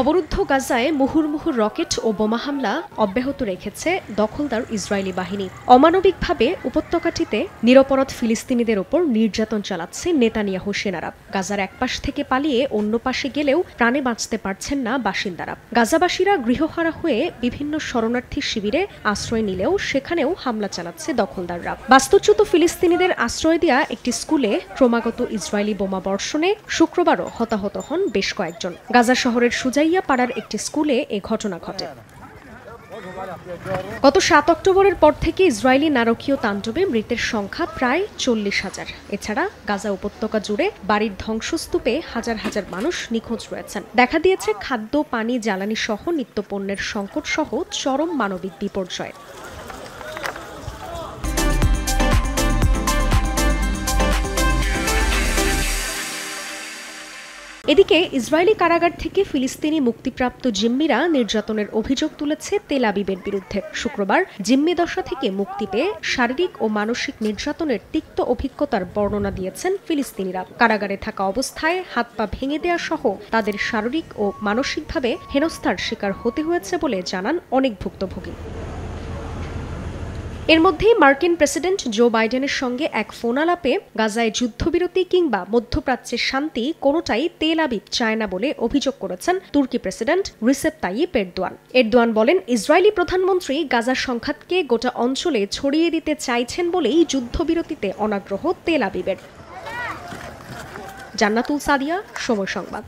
অবরুদ্ধ গাজায় মুহুর্মুহুর রকেট ও বোমা হামলা অব্যাহত রেখেছে দখলদার ইসরায়েলি বাহিনী অমানবিকভাবে উপত্যকাটিতে নিরপরাধ ফিলিস্তিনিদের ওপর নির্যাতন চালাচ্ছে নেতানিয়াহু সেনারা গাজার একপাশ থেকে পালিয়ে অন্য পাশে গেলেও প্রাণে বাঁচতে পারছেন না বাসিন্দারা গাজাবাসীরা গৃহহারা হয়ে বিভিন্ন শরণার্থী শিবিরে আশ্রয় নিলেও সেখানেও হামলা চালাচ্ছে দখলদাররা বাস্তুচ্যুত ফিলিস্তিনিদের আশ্রয় দেয়া একটি স্কুলে ক্রমাগত ইসরায়েলি বোমা বর্ষণে শুক্রবারও হতাহত হন বেশ কয়েকজন গাজা শহরের সুজাই পাড়ার একটি স্কুলে এ ঘটনা ঘটে গত সাত অক্টোবরের পর থেকে ইসরায়েলি নারকীয় তাণ্ডবে মৃতের সংখ্যা প্রায় চল্লিশ হাজার এছাড়া গাজা উপত্যকা জুড়ে বাড়ির ধ্বংসস্তূপে হাজার হাজার মানুষ নিখোঁজ রয়েছেন দেখা দিয়েছে খাদ্য পানি জ্বালানি সহ নিত্যপণ্যের সংকট সহ চরম মানবিক বিপর্যয় এদিকে ইসরায়েলি কারাগার থেকে ফিলিস্তিনি মুক্তিপ্রাপ্ত জিম্মিরা নির্যাতনের অভিযোগ তুলেছে তেল আবিবের বিরুদ্ধে শুক্রবার জিম্মি দশা থেকে মুক্তি পেয়ে শারীরিক ও মানসিক নির্যাতনের তিক্ত অভিজ্ঞতার বর্ণনা দিয়েছেন ফিলিস্তিনিরা কারাগারে থাকা অবস্থায় হাত পা ভেঙে দেওয়া সহ তাদের শারীরিক ও মানসিকভাবে হেনস্থার শিকার হতে হয়েছে বলে জানান অনেক ভুক্তভোগী এর মধ্যেই মার্কিন প্রেসিডেন্ট জো বাইডেনের সঙ্গে এক ফোনালাপে গাজায় যুদ্ধবিরতি কিংবা মধ্যপ্রাচ্যের শান্তি কোনোটাই তেল আবিব চায় না বলে অভিযোগ করেছেন তুর্কি president Recep Tayyip Erdogan Erdogan বলেন ইসরায়েলি প্রধানমন্ত্রী গাজার সংঘাতকে গোটা অঞ্চলে ছড়িয়ে দিতে চাইছেন বলেই যুদ্ধবিরতিতে অনাগ্রহ তেল আবিবের জান্নাতুল সাদিয়া সময় সংবাদ